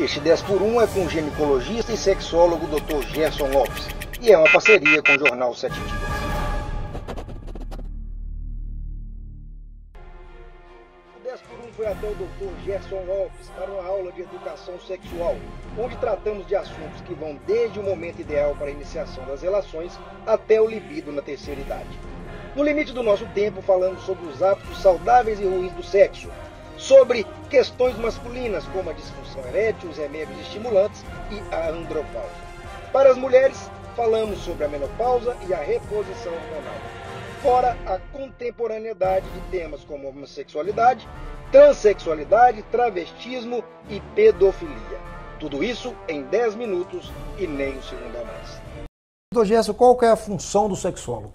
Este 10 por 1 é com o ginecologista e sexólogo Dr. Gerson Lopes e é uma parceria com o jornal Sete Dias. O 10 por 1 foi até o Dr. Gerson Lopes para uma aula de educação sexual, onde tratamos de assuntos que vão desde o momento ideal para a iniciação das relações até o libido na terceira idade. No limite do nosso tempo, falamos sobre os hábitos saudáveis e ruins do sexo, sobre questões masculinas, como a disfunção erétil, os remédios estimulantes e a andropausa. Para as mulheres, falamos sobre a menopausa e a reposição hormonal. Fora a contemporaneidade de temas como homossexualidade, transexualidade, travestismo e pedofilia. Tudo isso em 10 minutos e nem um segundo a mais. Doutor Gerson, qual é a função do sexólogo?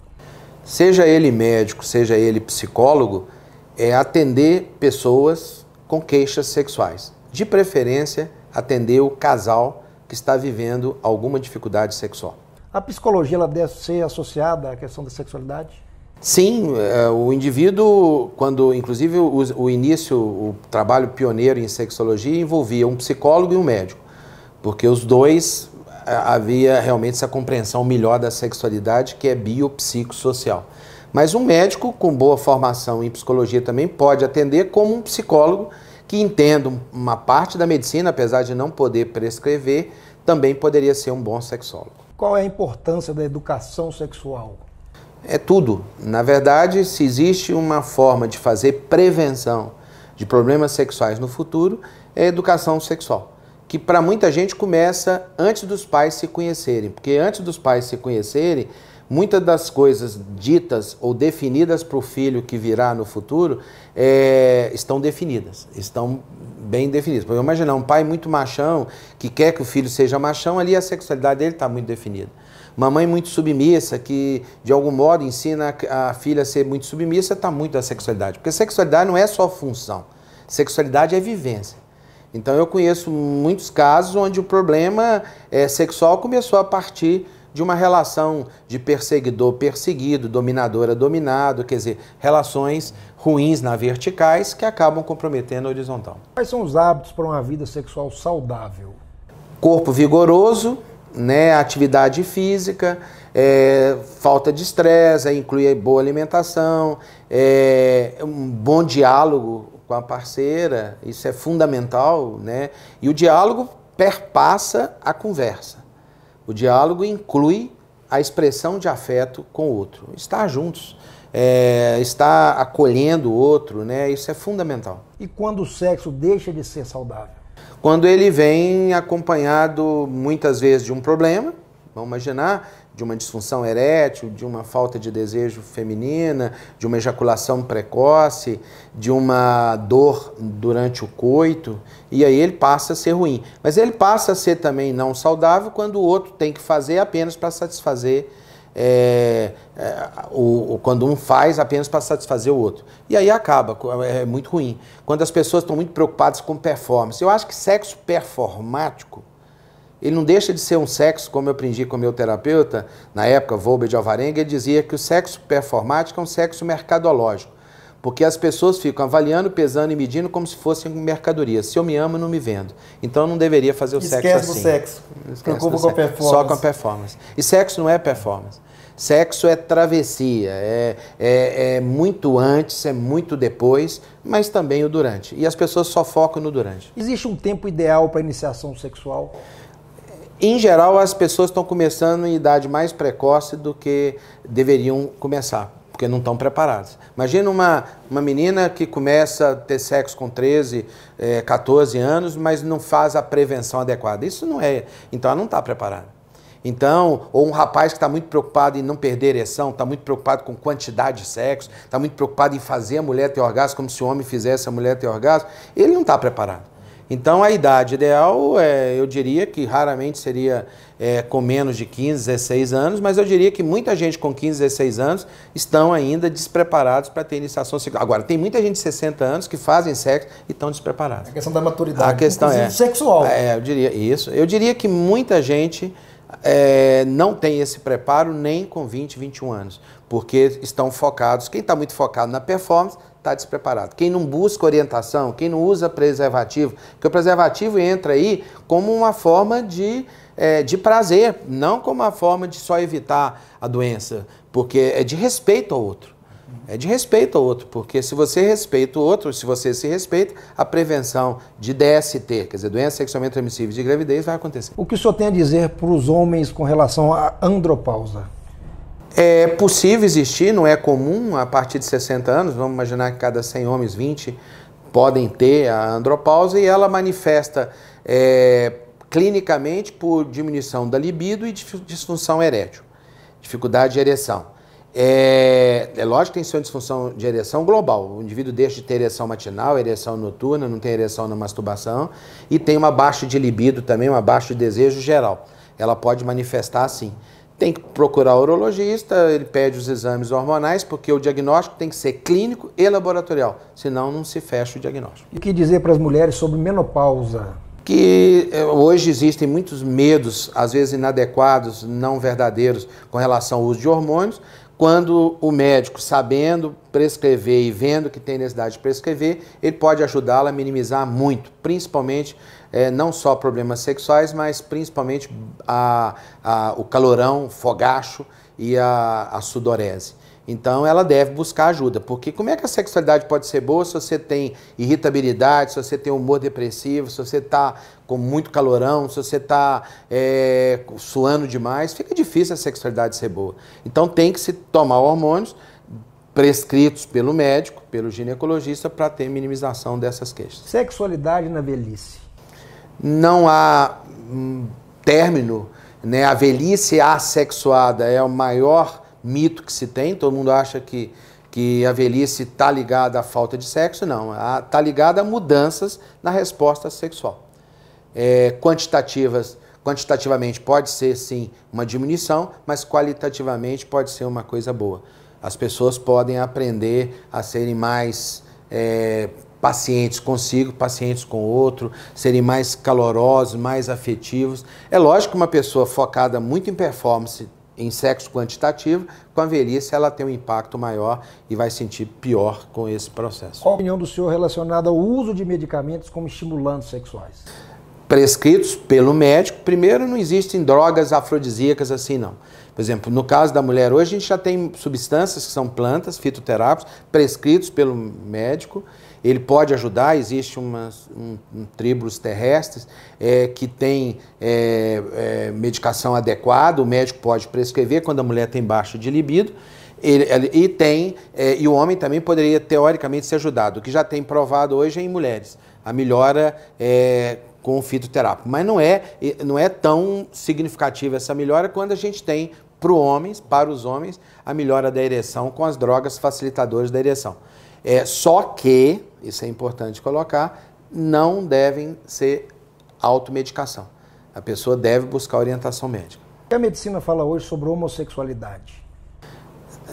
Seja ele médico, seja ele psicólogo, é atender pessoas com queixas sexuais. De preferência, atender o casal que está vivendo alguma dificuldade sexual. A psicologia ela deve ser associada à questão da sexualidade? Sim, é, o indivíduo, quando inclusive o início, o trabalho pioneiro em sexologia envolvia um psicólogo e um médico, porque os dois é, havia realmente essa compreensão melhor da sexualidade que é biopsicossocial. Mas um médico com boa formação em psicologia também pode atender, como um psicólogo que entenda uma parte da medicina, apesar de não poder prescrever, também poderia ser um bom sexólogo. Qual é a importância da educação sexual? É tudo. Na verdade, se existe uma forma de fazer prevenção de problemas sexuais no futuro, é a educação sexual. Que para muita gente começa antes dos pais se conhecerem, porque antes dos pais se conhecerem, muitas das coisas ditas ou definidas para o filho que virá no futuro é, estão definidas, estão bem definidas. Por exemplo, imaginar um pai muito machão, que quer que o filho seja machão, ali a sexualidade dele está muito definida. Uma mãe muito submissa, que de algum modo ensina a filha a ser muito submissa, está muito a sexualidade. Porque sexualidade não é só função, sexualidade é vivência. Então eu conheço muitos casos onde o problema é, sexual começou a partir de uma relação de perseguidor-perseguido, dominadora-dominado, quer dizer, relações ruins na verticais que acabam comprometendo a horizontal. Quais são os hábitos para uma vida sexual saudável? Corpo vigoroso, né, atividade física, é, falta de estresse, é, inclui boa alimentação, é, um bom diálogo com a parceira, isso é fundamental, né? E o diálogo perpassa a conversa. O diálogo inclui a expressão de afeto com o outro, estar juntos, é, estar acolhendo o outro, né? Isso é fundamental. E quando o sexo deixa de ser saudável? Quando ele vem acompanhado muitas vezes de um problema, vamos imaginar de uma disfunção erétil, de uma falta de desejo feminina, de uma ejaculação precoce, de uma dor durante o coito, e aí ele passa a ser ruim. Mas ele passa a ser também não saudável quando o outro tem que fazer apenas para satisfazer. É, é, o, o, quando um faz apenas para satisfazer o outro. E aí acaba, é, é muito ruim. Quando as pessoas estão muito preocupadas com performance. Eu acho que sexo performático ele não deixa de ser um sexo, como eu aprendi com meu terapeuta, na época, Volber de Alvarenga, ele dizia que o sexo performático é um sexo mercadológico, porque as pessoas ficam avaliando, pesando e medindo como se fossem mercadorias. Se eu me amo, não me vendo. Então eu não deveria fazer o Esquece sexo assim. Esquece o do sexo. com a performance. Só com a performance. E sexo não é performance. Sexo é travessia, é, é, é, muito antes, é muito depois, mas também o durante. E as pessoas só focam no durante. Existe um tempo ideal para iniciação sexual? Em geral, as pessoas estão começando em idade mais precoce do que deveriam começar, porque não estão preparadas. Imagina uma, uma menina que começa a ter sexo com 13, é, 14 anos, mas não faz a prevenção adequada. Isso não é. Então, ela não está preparada. Então, ou um rapaz que está muito preocupado em não perder ereção, está muito preocupado com quantidade de sexo, está muito preocupado em fazer a mulher ter orgasmo, como se o homem fizesse a mulher ter orgasmo, ele não está preparado. Então a idade ideal, é, eu diria que raramente seria é, com menos de 15, 16 anos, mas eu diria que muita gente com 15, 16 anos estão ainda despreparados para ter iniciação sexual. Agora, tem muita gente de 60 anos que fazem sexo e estão despreparados. A questão da maturidade, a questão é sexual. É, eu diria isso. Eu diria que muita gente é, não tem esse preparo nem com 20, 21 anos, porque estão focados, quem está muito focado na performance está despreparado. Quem não busca orientação, quem não usa preservativo, porque o preservativo entra aí como uma forma de, é, de prazer, não como uma forma de só evitar a doença, porque é de respeito ao outro. É de respeito ao outro, porque se você respeita o outro, se você se respeita, a prevenção de DST, quer dizer, doença sexualmente transmissível de gravidez, vai acontecer. O que o senhor tem a dizer para os homens com relação à andropausa? É possível existir, não é comum a partir de 60 anos, vamos imaginar que cada 100 homens, 20 podem ter a andropausa e ela manifesta é, clinicamente por diminuição da libido e disfunção erétil, dificuldade de ereção. É, é lógico que tem sua disfunção de ereção global. O indivíduo deixa de ter ereção matinal, ereção noturna, não tem ereção na masturbação e tem uma baixa de libido também, uma baixa de desejo geral. Ela pode manifestar assim. Tem que procurar o urologista, ele pede os exames hormonais, porque o diagnóstico tem que ser clínico e laboratorial, senão não se fecha o diagnóstico. E o que dizer para as mulheres sobre menopausa? Que eh, hoje existem muitos medos, às vezes inadequados, não verdadeiros, com relação ao uso de hormônios, quando o médico, sabendo prescrever e vendo que tem necessidade de prescrever, ele pode ajudá-la a minimizar muito, principalmente é, não só problemas sexuais, mas principalmente a, a, o calorão, fogacho e a, a sudorese. Então ela deve buscar ajuda, porque como é que a sexualidade pode ser boa se você tem irritabilidade, se você tem humor depressivo, se você está com muito calorão, se você está é, suando demais, fica difícil a sexualidade ser boa. Então tem que se tomar hormônios prescritos pelo médico, pelo ginecologista, para ter minimização dessas queixas. Sexualidade na velhice? Não há hum, término né? A velhice assexuada é o maior mito que se tem, todo mundo acha que, que a velhice está ligada à falta de sexo, não, está ligada a mudanças na resposta sexual. É, quantitativas, quantitativamente pode ser sim uma diminuição, mas qualitativamente pode ser uma coisa boa. As pessoas podem aprender a serem mais é, pacientes consigo, pacientes com outro, serem mais calorosos, mais afetivos. É lógico que uma pessoa focada muito em performance, em sexo quantitativo, com a velhice ela tem um impacto maior e vai sentir pior com esse processo. Qual a opinião do senhor relacionada ao uso de medicamentos como estimulantes sexuais? prescritos pelo médico. Primeiro, não existem drogas afrodisíacas assim, não. Por exemplo, no caso da mulher, hoje a gente já tem substâncias que são plantas, fitoterápicos, prescritos pelo médico. Ele pode ajudar, existe umas, um, um tribos terrestres é, que tem é, é, medicação adequada, o médico pode prescrever quando a mulher tem baixo de libido. Ele, ele, e tem, é, e o homem também poderia teoricamente ser ajudado. O que já tem provado hoje é em mulheres. A melhora é com o fitoterápico. Mas não é, não é tão significativa essa melhora quando a gente tem para os homens, para os homens, a melhora da ereção com as drogas facilitadoras da ereção. É, só que, isso é importante colocar, não devem ser automedicação. A pessoa deve buscar orientação médica. O que a medicina fala hoje sobre homossexualidade?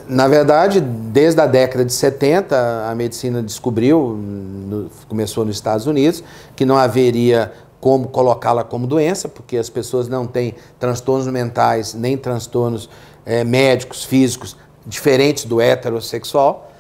Na verdade, desde a década de 70, a medicina descobriu, no, começou nos Estados Unidos, que não haveria como colocá-la como doença, porque as pessoas não têm transtornos mentais nem transtornos é, médicos, físicos, diferentes do heterossexual.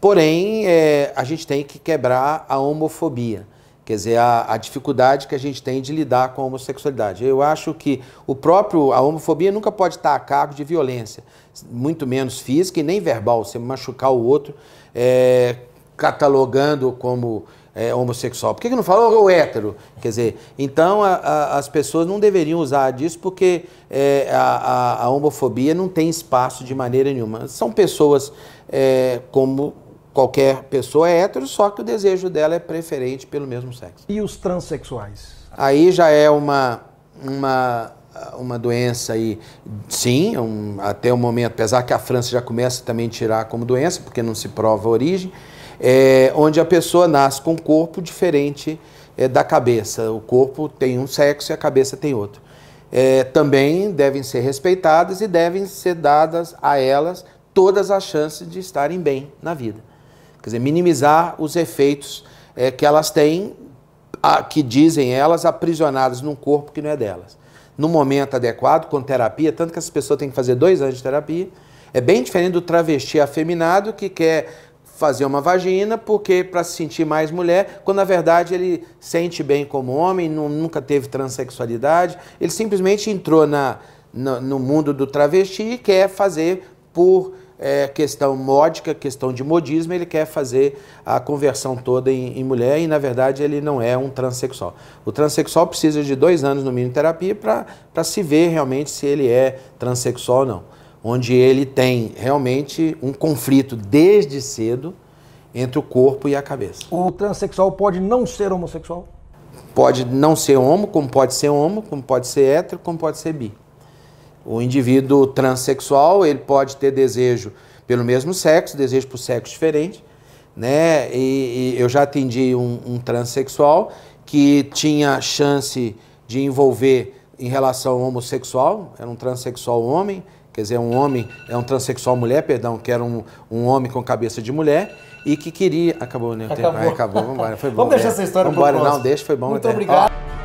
Porém, é, a gente tem que quebrar a homofobia, quer dizer, a, a, dificuldade que a gente tem de lidar com a homossexualidade. Eu acho que o próprio, a homofobia nunca pode estar a cargo de violência, muito menos física e nem verbal, você machucar o outro, é, catalogando como é, homossexual? Por que, que não fala ou hétero? Quer dizer, então a, a, as pessoas não deveriam usar disso porque é, a, a, homofobia não tem espaço de maneira nenhuma. São pessoas é, como qualquer pessoa é hétero, só que o desejo dela é preferente pelo mesmo sexo. E os transexuais? Aí já é uma, uma, uma doença aí, sim, um, até o momento, apesar que a França já começa também a tirar como doença, porque não se prova a origem, é, onde a pessoa nasce com um corpo diferente é, da cabeça. O corpo tem um sexo e a cabeça tem outro. É, também devem ser respeitadas e devem ser dadas a elas todas as chances de estarem bem na vida. Quer dizer, minimizar os efeitos é, que elas têm, a, que dizem elas, aprisionadas num corpo que não é delas no momento adequado, com terapia, tanto que as pessoas têm que fazer dois anos de terapia. É bem diferente do travesti afeminado que quer fazer uma vagina porque para se sentir mais mulher, quando na verdade ele sente bem como homem, não, nunca teve transexualidade, ele simplesmente entrou na, no, no mundo do travesti e quer fazer por é, questão módica, questão de modismo, ele quer fazer a conversão toda em, em, mulher e, na verdade, ele não é um transexual. O transexual precisa de dois anos no mínimo de terapia para se ver realmente se ele é transexual ou não onde ele tem realmente um conflito desde cedo entre o corpo e a cabeça. O transexual pode não ser homossexual? Pode não ser homo, como pode ser homo, como pode ser hétero, como pode ser bi. O indivíduo transexual, ele pode ter desejo pelo mesmo sexo, desejo por sexo diferente, né? E, e eu já atendi um, um transexual que tinha chance de envolver em relação homossexual, era um transexual homem, Quer dizer, um homem, é um transexual mulher, perdão, que era um, um homem com cabeça de mulher e que queria. Acabou, né? Acabou. Ah, acabou, vamos embora. Foi bom. vamos deixar é. essa história vamos embora. Não, deixa, foi bom. Muito até. Né? obrigado.